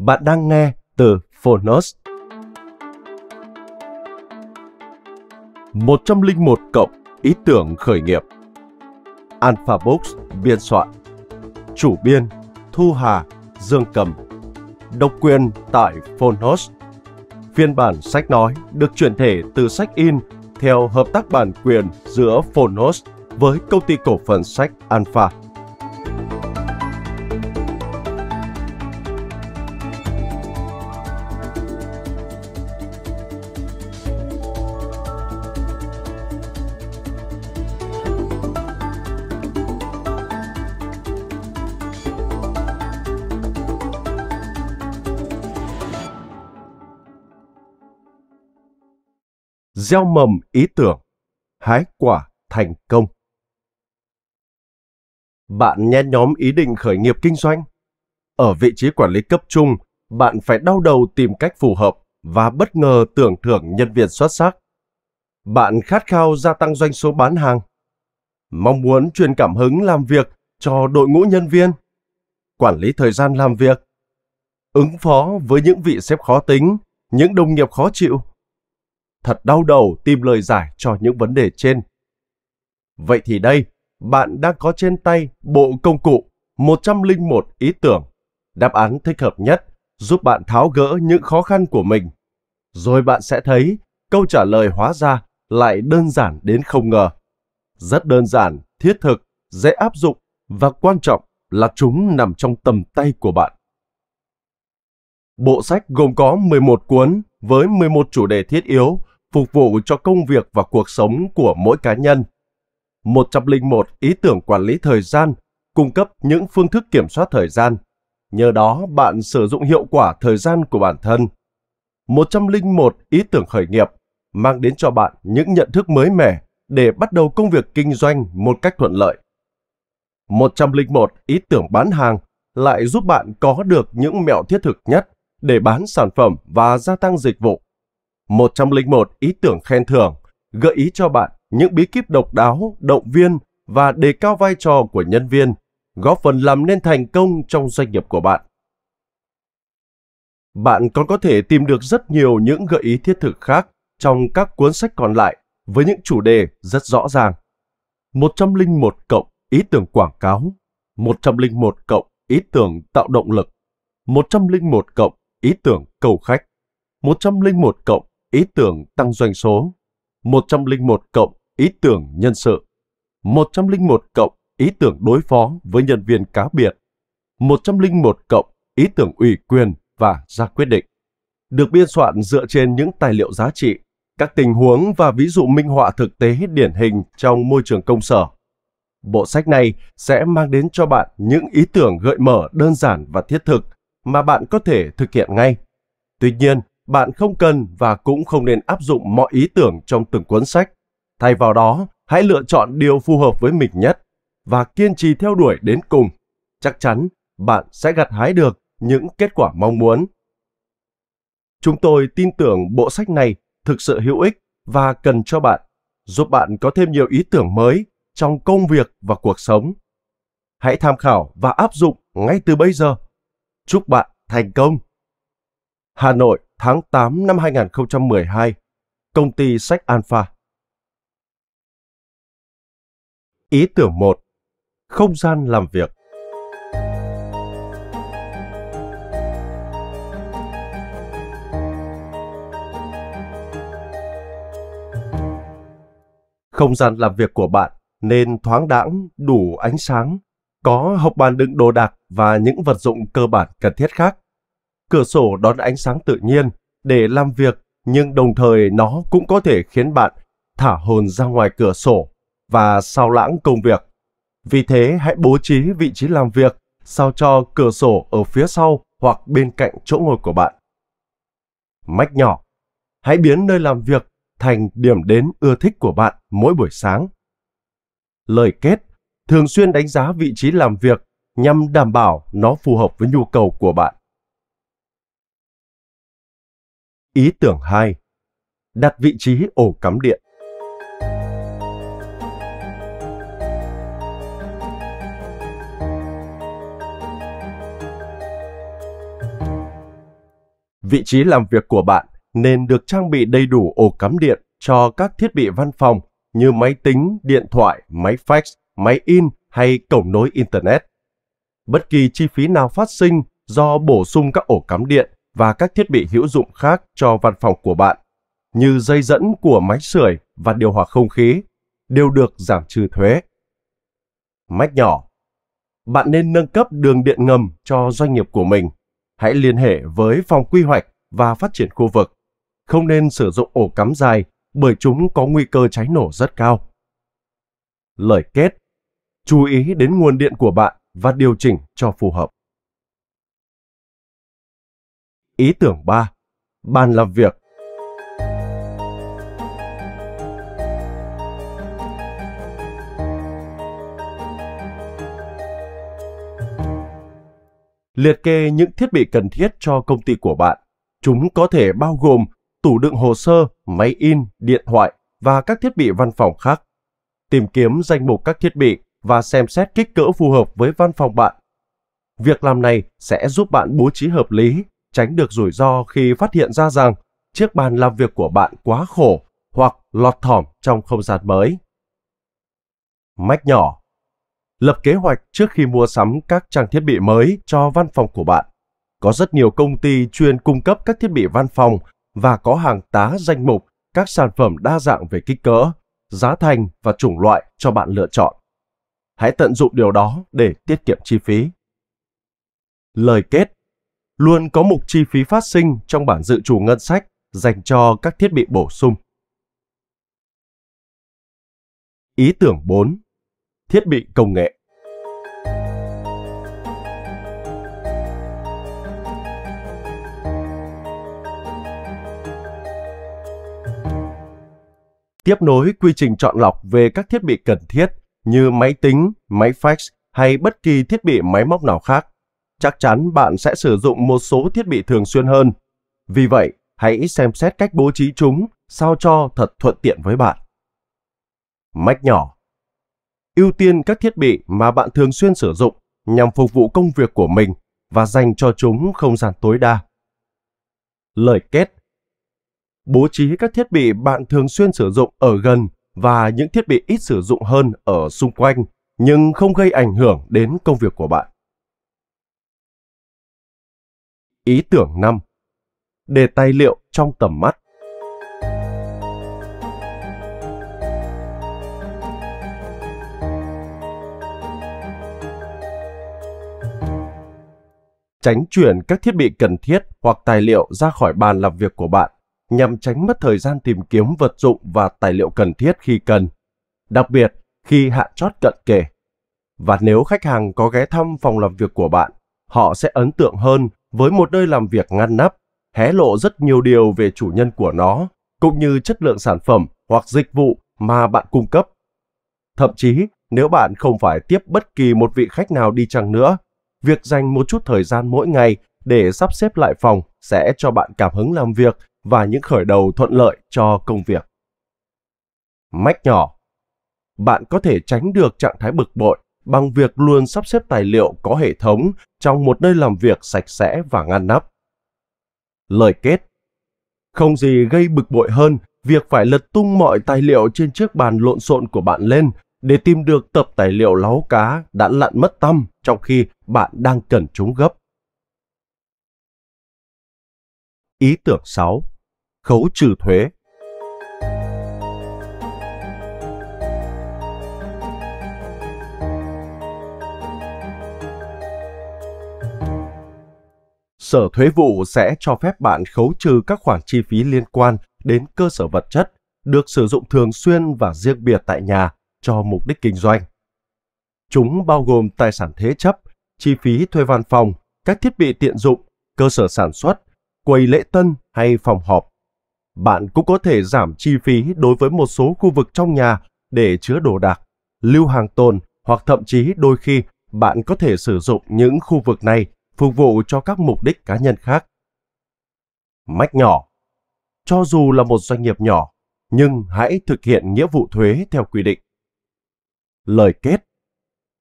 Bạn đang nghe từ Phonos. 101 cộng ý tưởng khởi nghiệp. Alpha Books biên soạn. Chủ biên Thu Hà Dương Cầm. Độc quyền tại Phonos. Phiên bản sách nói được chuyển thể từ sách in theo hợp tác bản quyền giữa Phonos với công ty cổ phần sách Alpha. gieo mầm ý tưởng, hái quả thành công. Bạn nhen nhóm ý định khởi nghiệp kinh doanh. Ở vị trí quản lý cấp trung, bạn phải đau đầu tìm cách phù hợp và bất ngờ tưởng thưởng nhân viên xuất sắc. Bạn khát khao gia tăng doanh số bán hàng, mong muốn truyền cảm hứng làm việc cho đội ngũ nhân viên, quản lý thời gian làm việc, ứng phó với những vị sếp khó tính, những đồng nghiệp khó chịu thật đau đầu tìm lời giải cho những vấn đề trên. Vậy thì đây, bạn đang có trên tay bộ công cụ 101 ý tưởng, đáp án thích hợp nhất giúp bạn tháo gỡ những khó khăn của mình. Rồi bạn sẽ thấy câu trả lời hóa ra lại đơn giản đến không ngờ. Rất đơn giản, thiết thực, dễ áp dụng và quan trọng là chúng nằm trong tầm tay của bạn. Bộ sách gồm có 11 cuốn với 11 chủ đề thiết yếu phục vụ cho công việc và cuộc sống của mỗi cá nhân. 101 ý tưởng quản lý thời gian cung cấp những phương thức kiểm soát thời gian. Nhờ đó bạn sử dụng hiệu quả thời gian của bản thân. 101 ý tưởng khởi nghiệp mang đến cho bạn những nhận thức mới mẻ để bắt đầu công việc kinh doanh một cách thuận lợi. 101 ý tưởng bán hàng lại giúp bạn có được những mẹo thiết thực nhất để bán sản phẩm và gia tăng dịch vụ. 101 ý tưởng khen thưởng, gợi ý cho bạn những bí kíp độc đáo, động viên và đề cao vai trò của nhân viên, góp phần làm nên thành công trong doanh nghiệp của bạn. Bạn còn có thể tìm được rất nhiều những gợi ý thiết thực khác trong các cuốn sách còn lại với những chủ đề rất rõ ràng. 101 cộng ý tưởng quảng cáo, 101 cộng ý tưởng tạo động lực, 101 cộng ý tưởng cầu khách, 101 cộng ý tưởng tăng doanh số, 101 cộng ý tưởng nhân sự, 101 cộng ý tưởng đối phó với nhân viên cá biệt, 101 cộng ý tưởng ủy quyền và ra quyết định. Được biên soạn dựa trên những tài liệu giá trị, các tình huống và ví dụ minh họa thực tế điển hình trong môi trường công sở. Bộ sách này sẽ mang đến cho bạn những ý tưởng gợi mở đơn giản và thiết thực mà bạn có thể thực hiện ngay. Tuy nhiên, bạn không cần và cũng không nên áp dụng mọi ý tưởng trong từng cuốn sách. Thay vào đó, hãy lựa chọn điều phù hợp với mình nhất và kiên trì theo đuổi đến cùng. Chắc chắn bạn sẽ gặt hái được những kết quả mong muốn. Chúng tôi tin tưởng bộ sách này thực sự hữu ích và cần cho bạn, giúp bạn có thêm nhiều ý tưởng mới trong công việc và cuộc sống. Hãy tham khảo và áp dụng ngay từ bây giờ. Chúc bạn thành công! Hà Nội tháng 8 năm 2012, công ty sách Alpha. Ý tưởng 1. Không gian làm việc Không gian làm việc của bạn nên thoáng đãng, đủ ánh sáng, có hộp bàn đựng đồ đạc và những vật dụng cơ bản cần thiết khác cửa sổ đón ánh sáng tự nhiên để làm việc, nhưng đồng thời nó cũng có thể khiến bạn thả hồn ra ngoài cửa sổ và sao lãng công việc. Vì thế hãy bố trí vị trí làm việc sao cho cửa sổ ở phía sau hoặc bên cạnh chỗ ngồi của bạn. Mách nhỏ, hãy biến nơi làm việc thành điểm đến ưa thích của bạn mỗi buổi sáng. Lời kết, thường xuyên đánh giá vị trí làm việc nhằm đảm bảo nó phù hợp với nhu cầu của bạn. Ý tưởng 2. Đặt vị trí ổ cắm điện. Vị trí làm việc của bạn nên được trang bị đầy đủ ổ cắm điện cho các thiết bị văn phòng như máy tính, điện thoại, máy fax, máy in hay cổng nối Internet. Bất kỳ chi phí nào phát sinh do bổ sung các ổ cắm điện và các thiết bị hữu dụng khác cho văn phòng của bạn, như dây dẫn của máy sưởi và điều hòa không khí, đều được giảm trừ thuế. Mách nhỏ Bạn nên nâng cấp đường điện ngầm cho doanh nghiệp của mình. Hãy liên hệ với phòng quy hoạch và phát triển khu vực. Không nên sử dụng ổ cắm dài bởi chúng có nguy cơ cháy nổ rất cao. Lời kết Chú ý đến nguồn điện của bạn và điều chỉnh cho phù hợp. Ý tưởng 3. Bàn làm việc. Liệt kê những thiết bị cần thiết cho công ty của bạn. Chúng có thể bao gồm tủ đựng hồ sơ, máy in, điện thoại và các thiết bị văn phòng khác. Tìm kiếm danh mục các thiết bị và xem xét kích cỡ phù hợp với văn phòng bạn. Việc làm này sẽ giúp bạn bố trí hợp lý tránh được rủi ro khi phát hiện ra rằng chiếc bàn làm việc của bạn quá khổ hoặc lọt thỏm trong không gian mới. Mách nhỏ Lập kế hoạch trước khi mua sắm các trang thiết bị mới cho văn phòng của bạn. Có rất nhiều công ty chuyên cung cấp các thiết bị văn phòng và có hàng tá danh mục các sản phẩm đa dạng về kích cỡ, giá thành và chủng loại cho bạn lựa chọn. Hãy tận dụng điều đó để tiết kiệm chi phí. Lời kết luôn có mục chi phí phát sinh trong bản dự trù ngân sách dành cho các thiết bị bổ sung. Ý tưởng 4. Thiết bị công nghệ Tiếp nối quy trình chọn lọc về các thiết bị cần thiết như máy tính, máy fax hay bất kỳ thiết bị máy móc nào khác chắc chắn bạn sẽ sử dụng một số thiết bị thường xuyên hơn. Vì vậy, hãy xem xét cách bố trí chúng sao cho thật thuận tiện với bạn. Mách nhỏ Ưu tiên các thiết bị mà bạn thường xuyên sử dụng nhằm phục vụ công việc của mình và dành cho chúng không gian tối đa. Lời kết Bố trí các thiết bị bạn thường xuyên sử dụng ở gần và những thiết bị ít sử dụng hơn ở xung quanh nhưng không gây ảnh hưởng đến công việc của bạn. Ý tưởng 5 Đề tài liệu trong tầm mắt Tránh chuyển các thiết bị cần thiết hoặc tài liệu ra khỏi bàn làm việc của bạn nhằm tránh mất thời gian tìm kiếm vật dụng và tài liệu cần thiết khi cần, đặc biệt khi hạn chót cận kề. Và nếu khách hàng có ghé thăm phòng làm việc của bạn, họ sẽ ấn tượng hơn với một nơi làm việc ngăn nắp, hé lộ rất nhiều điều về chủ nhân của nó, cũng như chất lượng sản phẩm hoặc dịch vụ mà bạn cung cấp. Thậm chí, nếu bạn không phải tiếp bất kỳ một vị khách nào đi chăng nữa, việc dành một chút thời gian mỗi ngày để sắp xếp lại phòng sẽ cho bạn cảm hứng làm việc và những khởi đầu thuận lợi cho công việc. Mách nhỏ Bạn có thể tránh được trạng thái bực bội bằng việc luôn sắp xếp tài liệu có hệ thống trong một nơi làm việc sạch sẽ và ngăn nắp. Lời kết Không gì gây bực bội hơn việc phải lật tung mọi tài liệu trên chiếc bàn lộn xộn của bạn lên để tìm được tập tài liệu láo cá đã lặn mất tâm trong khi bạn đang cần chúng gấp. Ý tưởng 6. Khấu trừ thuế Sở Thuế vụ sẽ cho phép bạn khấu trừ các khoản chi phí liên quan đến cơ sở vật chất được sử dụng thường xuyên và riêng biệt tại nhà cho mục đích kinh doanh. Chúng bao gồm tài sản thế chấp, chi phí thuê văn phòng, các thiết bị tiện dụng, cơ sở sản xuất, quầy lễ tân hay phòng họp. Bạn cũng có thể giảm chi phí đối với một số khu vực trong nhà để chứa đồ đạc, lưu hàng tồn hoặc thậm chí đôi khi bạn có thể sử dụng những khu vực này phục vụ cho các mục đích cá nhân khác. Mách nhỏ Cho dù là một doanh nghiệp nhỏ, nhưng hãy thực hiện nghĩa vụ thuế theo quy định. Lời kết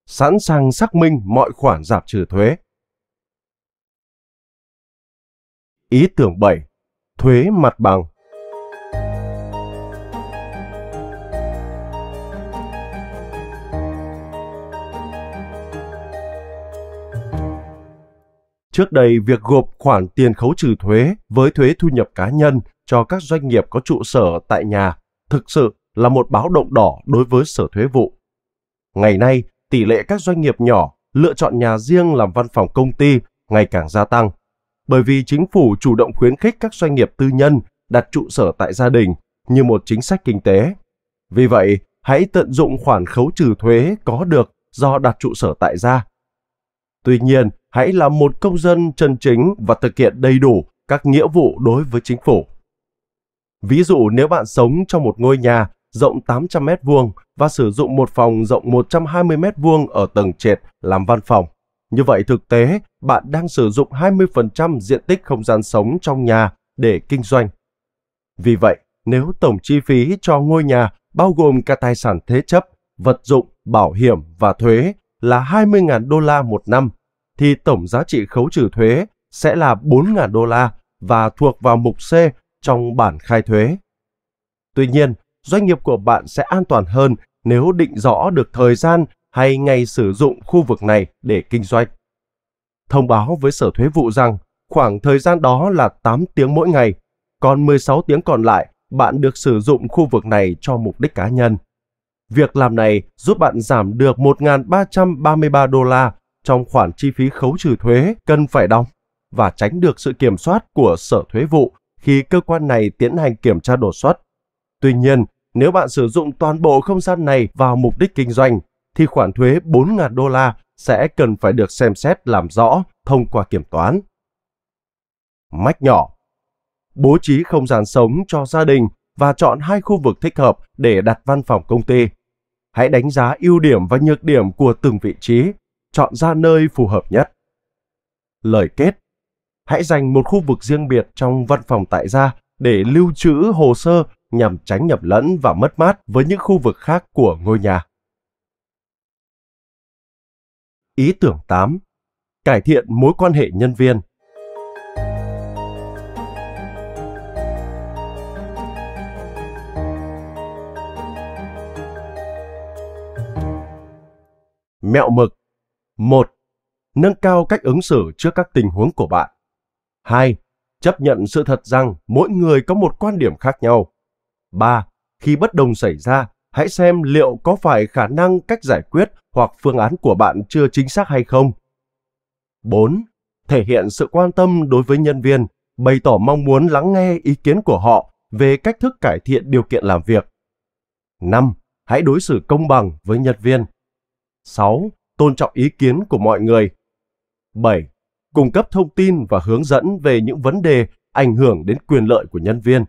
Sẵn sàng xác minh mọi khoản giảm trừ thuế. Ý tưởng 7. Thuế mặt bằng Trước đây, việc gộp khoản tiền khấu trừ thuế với thuế thu nhập cá nhân cho các doanh nghiệp có trụ sở tại nhà thực sự là một báo động đỏ đối với sở thuế vụ. Ngày nay, tỷ lệ các doanh nghiệp nhỏ lựa chọn nhà riêng làm văn phòng công ty ngày càng gia tăng, bởi vì chính phủ chủ động khuyến khích các doanh nghiệp tư nhân đặt trụ sở tại gia đình như một chính sách kinh tế. Vì vậy, hãy tận dụng khoản khấu trừ thuế có được do đặt trụ sở tại gia. Tuy nhiên, hãy là một công dân chân chính và thực hiện đầy đủ các nghĩa vụ đối với chính phủ. Ví dụ nếu bạn sống trong một ngôi nhà rộng 800 mét vuông và sử dụng một phòng rộng 120 mét vuông ở tầng trệt làm văn phòng. Như vậy thực tế, bạn đang sử dụng 20% diện tích không gian sống trong nhà để kinh doanh. Vì vậy, nếu tổng chi phí cho ngôi nhà bao gồm cả tài sản thế chấp, vật dụng, bảo hiểm và thuế là 20.000 đô la một năm thì tổng giá trị khấu trừ thuế sẽ là 4.000 đô la và thuộc vào mục C trong bản khai thuế. Tuy nhiên, doanh nghiệp của bạn sẽ an toàn hơn nếu định rõ được thời gian hay ngày sử dụng khu vực này để kinh doanh. Thông báo với Sở Thuế vụ rằng khoảng thời gian đó là 8 tiếng mỗi ngày, còn 16 tiếng còn lại bạn được sử dụng khu vực này cho mục đích cá nhân. Việc làm này giúp bạn giảm được 1.333 đô la trong khoản chi phí khấu trừ thuế cần phải đóng và tránh được sự kiểm soát của Sở Thuế vụ khi cơ quan này tiến hành kiểm tra đột xuất. Tuy nhiên, nếu bạn sử dụng toàn bộ không gian này vào mục đích kinh doanh, thì khoản thuế 4.000 đô la sẽ cần phải được xem xét làm rõ thông qua kiểm toán. Mách nhỏ Bố trí không gian sống cho gia đình và chọn hai khu vực thích hợp để đặt văn phòng công ty. Hãy đánh giá ưu điểm và nhược điểm của từng vị trí chọn ra nơi phù hợp nhất. Lời kết Hãy dành một khu vực riêng biệt trong văn phòng tại gia để lưu trữ hồ sơ nhằm tránh nhầm lẫn và mất mát với những khu vực khác của ngôi nhà. Ý tưởng 8. Cải thiện mối quan hệ nhân viên. Mẹo mực 1. Nâng cao cách ứng xử trước các tình huống của bạn. 2. Chấp nhận sự thật rằng mỗi người có một quan điểm khác nhau. 3. Khi bất đồng xảy ra, hãy xem liệu có phải khả năng cách giải quyết hoặc phương án của bạn chưa chính xác hay không. 4. Thể hiện sự quan tâm đối với nhân viên, bày tỏ mong muốn lắng nghe ý kiến của họ về cách thức cải thiện điều kiện làm việc. 5. Hãy đối xử công bằng với nhân viên. 6 tôn trọng ý kiến của mọi người. 7. Cung cấp thông tin và hướng dẫn về những vấn đề ảnh hưởng đến quyền lợi của nhân viên.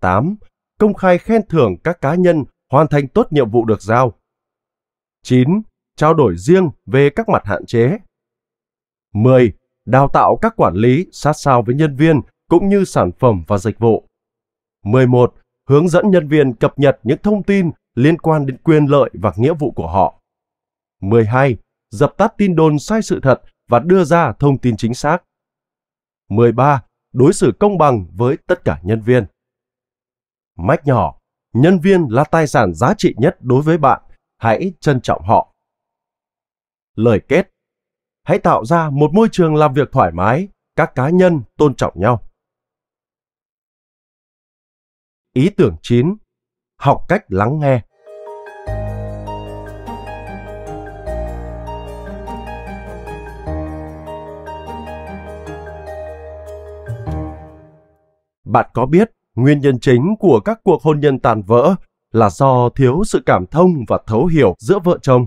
8. Công khai khen thưởng các cá nhân hoàn thành tốt nhiệm vụ được giao. 9. Trao đổi riêng về các mặt hạn chế. 10. Đào tạo các quản lý sát sao với nhân viên cũng như sản phẩm và dịch vụ. 11. Hướng dẫn nhân viên cập nhật những thông tin liên quan đến quyền lợi và nghĩa vụ của họ. 12. Dập tắt tin đồn sai sự thật và đưa ra thông tin chính xác. 13. Đối xử công bằng với tất cả nhân viên. Mách nhỏ, nhân viên là tài sản giá trị nhất đối với bạn, hãy trân trọng họ. Lời kết Hãy tạo ra một môi trường làm việc thoải mái, các cá nhân tôn trọng nhau. Ý tưởng 9. Học cách lắng nghe. Bạn có biết nguyên nhân chính của các cuộc hôn nhân tàn vỡ là do thiếu sự cảm thông và thấu hiểu giữa vợ chồng.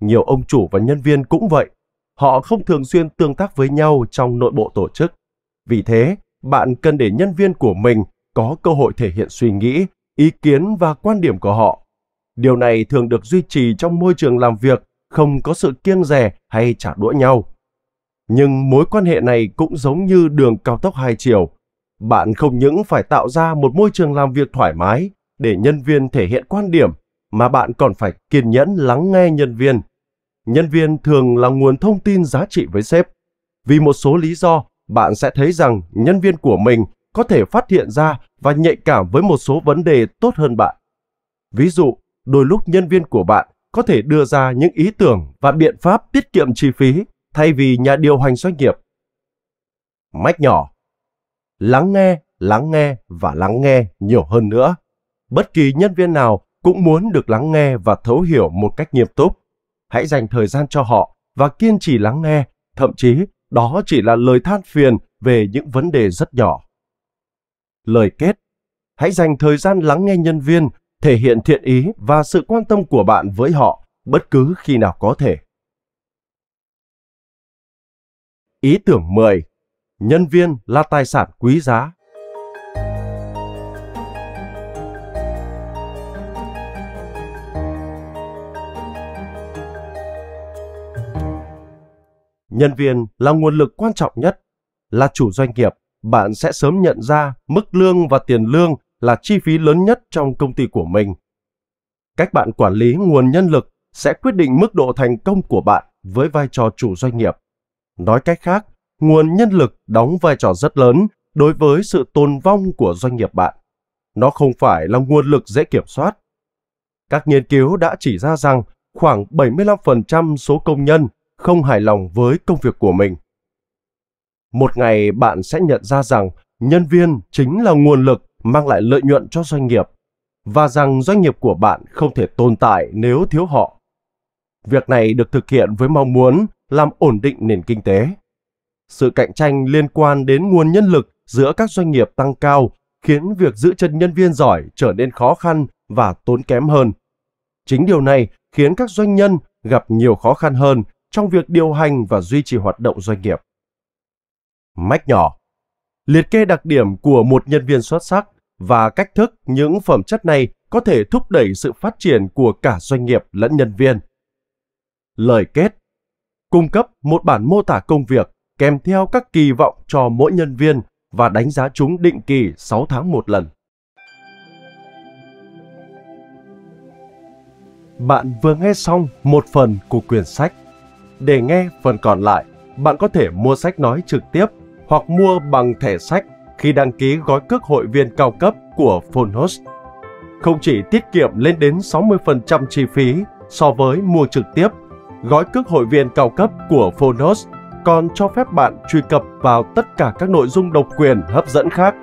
Nhiều ông chủ và nhân viên cũng vậy, họ không thường xuyên tương tác với nhau trong nội bộ tổ chức. Vì thế, bạn cần để nhân viên của mình có cơ hội thể hiện suy nghĩ, ý kiến và quan điểm của họ. Điều này thường được duy trì trong môi trường làm việc, không có sự kiêng rẻ hay trả đũa nhau. Nhưng mối quan hệ này cũng giống như đường cao tốc hai chiều, bạn không những phải tạo ra một môi trường làm việc thoải mái để nhân viên thể hiện quan điểm, mà bạn còn phải kiên nhẫn lắng nghe nhân viên. Nhân viên thường là nguồn thông tin giá trị với sếp. Vì một số lý do, bạn sẽ thấy rằng nhân viên của mình có thể phát hiện ra và nhạy cảm với một số vấn đề tốt hơn bạn. Ví dụ, đôi lúc nhân viên của bạn có thể đưa ra những ý tưởng và biện pháp tiết kiệm chi phí thay vì nhà điều hành doanh nghiệp. Mách nhỏ, lắng nghe, lắng nghe và lắng nghe nhiều hơn nữa. Bất kỳ nhân viên nào cũng muốn được lắng nghe và thấu hiểu một cách nghiêm túc. Hãy dành thời gian cho họ và kiên trì lắng nghe, thậm chí đó chỉ là lời than phiền về những vấn đề rất nhỏ. Lời kết Hãy dành thời gian lắng nghe nhân viên, thể hiện thiện ý và sự quan tâm của bạn với họ bất cứ khi nào có thể. Ý tưởng 10 nhân viên là tài sản quý giá. Nhân viên là nguồn lực quan trọng nhất. Là chủ doanh nghiệp, bạn sẽ sớm nhận ra mức lương và tiền lương là chi phí lớn nhất trong công ty của mình. Cách bạn quản lý nguồn nhân lực sẽ quyết định mức độ thành công của bạn với vai trò chủ doanh nghiệp. Nói cách khác, nguồn nhân lực đóng vai trò rất lớn đối với sự tồn vong của doanh nghiệp bạn. Nó không phải là nguồn lực dễ kiểm soát. Các nghiên cứu đã chỉ ra rằng khoảng 75% số công nhân không hài lòng với công việc của mình. Một ngày bạn sẽ nhận ra rằng nhân viên chính là nguồn lực mang lại lợi nhuận cho doanh nghiệp và rằng doanh nghiệp của bạn không thể tồn tại nếu thiếu họ. Việc này được thực hiện với mong muốn làm ổn định nền kinh tế. Sự cạnh tranh liên quan đến nguồn nhân lực giữa các doanh nghiệp tăng cao khiến việc giữ chân nhân viên giỏi trở nên khó khăn và tốn kém hơn. Chính điều này khiến các doanh nhân gặp nhiều khó khăn hơn trong việc điều hành và duy trì hoạt động doanh nghiệp. Mách nhỏ Liệt kê đặc điểm của một nhân viên xuất sắc và cách thức những phẩm chất này có thể thúc đẩy sự phát triển của cả doanh nghiệp lẫn nhân viên. Lời kết Cung cấp một bản mô tả công việc kèm theo các kỳ vọng cho mỗi nhân viên và đánh giá chúng định kỳ 6 tháng một lần. Bạn vừa nghe xong một phần của quyển sách. Để nghe phần còn lại, bạn có thể mua sách nói trực tiếp hoặc mua bằng thẻ sách khi đăng ký gói cước hội viên cao cấp của Phonos. Không chỉ tiết kiệm lên đến 60% chi phí so với mua trực tiếp, gói cước hội viên cao cấp của Phonos còn cho phép bạn truy cập vào tất cả các nội dung độc quyền hấp dẫn khác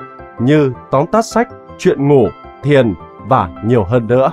như tóm tắt sách, chuyện ngủ, thiền và nhiều hơn nữa.